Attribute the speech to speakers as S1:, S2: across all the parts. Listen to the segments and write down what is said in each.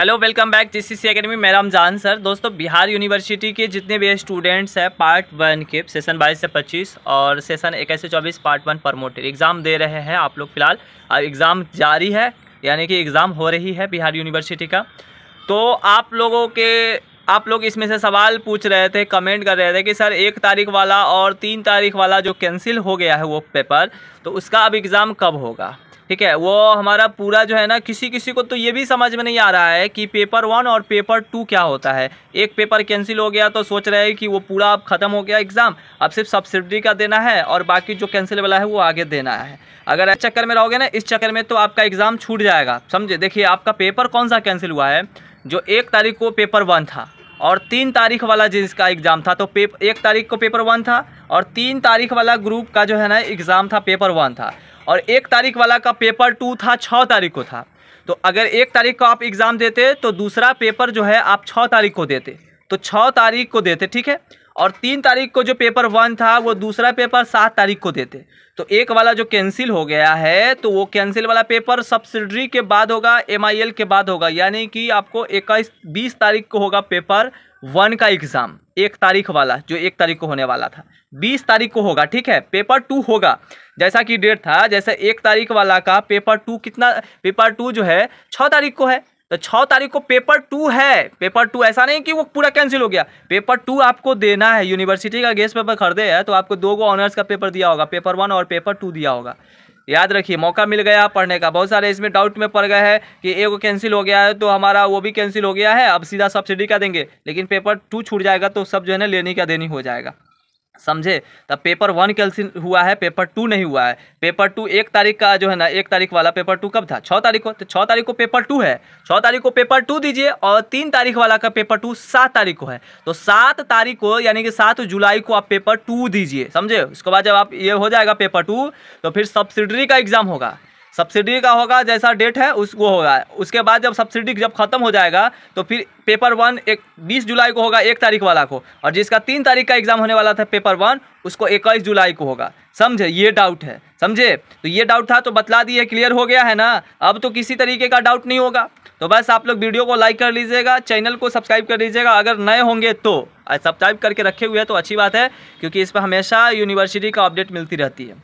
S1: hello welcome back G C C academy मैं Ramzan sir दोस्तों Bihar university के जितने भी स्टूडेंट्स हैं पार्ट वन के सेशन बाईस से पच्चीस और सेशन इक्कीस से चौबीस पार्ट वन प्रमोटेड एग्ज़ाम दे रहे हैं आप लोग फिलहाल और एग्ज़ाम जारी है यानी कि एग्ज़ाम हो रही है बिहार यूनिवर्सिटी का तो आप लोगों के आप लोग इसमें से सवाल पूछ रहे थे कमेंट कर रहे थे कि सर एक तारीख वाला और तीन तारीख वाला जो कैंसिल हो गया है वो पेपर तो उसका अब एग्ज़ाम कब होगा ठीक है वो हमारा पूरा जो है ना किसी किसी को तो ये भी समझ में नहीं आ रहा है कि पेपर वन और पेपर टू क्या होता है एक पेपर कैंसिल हो गया तो सोच रहे हैं कि वो पूरा अब ख़त्म हो गया एग्ज़ाम अब सिर्फ सब्सिडी का देना है और बाकी जो कैंसिल वाला है वो आगे देना है अगर इस चक्कर में रहोगे ना इस चक्कर में तो आपका एग्ज़ाम छूट जाएगा समझे देखिए आपका पेपर कौन सा कैंसिल हुआ है जो एक तारीख को पेपर वन था और तीन तारीख वाला जिसका एग्ज़ाम था तो पेप एक तारीख को पेपर वन था और तीन तारीख वाला ग्रुप का जो है ना एग्ज़ाम था पेपर वन था और एक तारीख वाला का पेपर टू था छः तारीख को था तो अगर एक तारीख को आप एग्ज़ाम देते तो दूसरा पेपर जो है आप छः तारीख को देते तो छः तारीख को देते ठीक है और तीन तारीख को जो पेपर वन था वो दूसरा पेपर सात तारीख को देते तो एक वाला जो कैंसिल हो गया है तो वो कैंसिल वाला पेपर सब्सिडरी के बाद होगा एम के बाद होगा यानी कि आपको इक्कीस बीस तारीख को होगा पेपर वन का एग्ज़ाम एक तारीख वाला जो एक तारीख को होने वाला था बीस तारीख को होगा ठीक है पेपर टू होगा जैसा कि डेट था जैसे एक तारीख वाला का पेपर टू कितना पेपर टू जो है छः तारीख को है तो छः तारीख को पेपर टू है पेपर टू ऐसा नहीं कि वो पूरा कैंसिल हो गया पेपर टू आपको देना है यूनिवर्सिटी का गेस्ट पेपर खरीदे है तो आपको दो गो ऑनर्स का पेपर दिया होगा पेपर वन और पेपर टू दिया होगा याद रखिए मौका मिल गया पढ़ने का बहुत सारे इसमें डाउट में पड़ गए हैं कि ए को कैंसिल हो गया है तो हमारा वो भी कैंसिल हो गया है अब सीधा सब्सिडी का देंगे लेकिन पेपर टू छूट जाएगा तो सब जो है ना लेनी का देनी हो जाएगा समझे तब पेपर वन कैंसिल हुआ है पेपर टू नहीं हुआ है पेपर टू एक तारीख का जो है ना एक तारीख वाला पेपर टू कब था छः तारीख को तो छः तारीख को पेपर टू है छः तारीख को पेपर टू दीजिए और तीन तारीख वाला का पेपर टू सात तारीख को है तो सात तारीख को यानी कि सात जुलाई को आप पेपर टू दीजिए समझे उसके बाद जब आप ये हो जाएगा पेपर टू तो फिर सब्सिडरी का एग्ज़ाम होगा सब्सिडी का होगा जैसा डेट है उसको होगा उसके बाद जब सब्सिडी जब ख़त्म हो जाएगा तो फिर पेपर वन एक बीस जुलाई को होगा एक तारीख वाला को और जिसका तीन तारीख का एग्ज़ाम होने वाला था पेपर वन उसको इक्कीस जुलाई को होगा समझे ये डाउट है समझे तो ये डाउट था तो बतला दिए क्लियर हो गया है ना अब तो किसी तरीके का डाउट नहीं होगा तो बस आप लोग वीडियो को लाइक कर लीजिएगा चैनल को सब्सक्राइब कर लीजिएगा अगर नए होंगे तो सब्सक्राइब करके रखे हुए हैं तो अच्छी बात है क्योंकि इस पर हमेशा यूनिवर्सिटी का अपडेट मिलती रहती है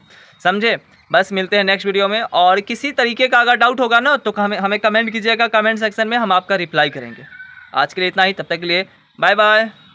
S1: समझे बस मिलते हैं नेक्स्ट वीडियो में और किसी तरीके का अगर डाउट होगा ना तो हमें हमें कमेंट कीजिएगा कमेंट सेक्शन में हम आपका रिप्लाई करेंगे आज के लिए इतना ही तब तक के लिए बाय बाय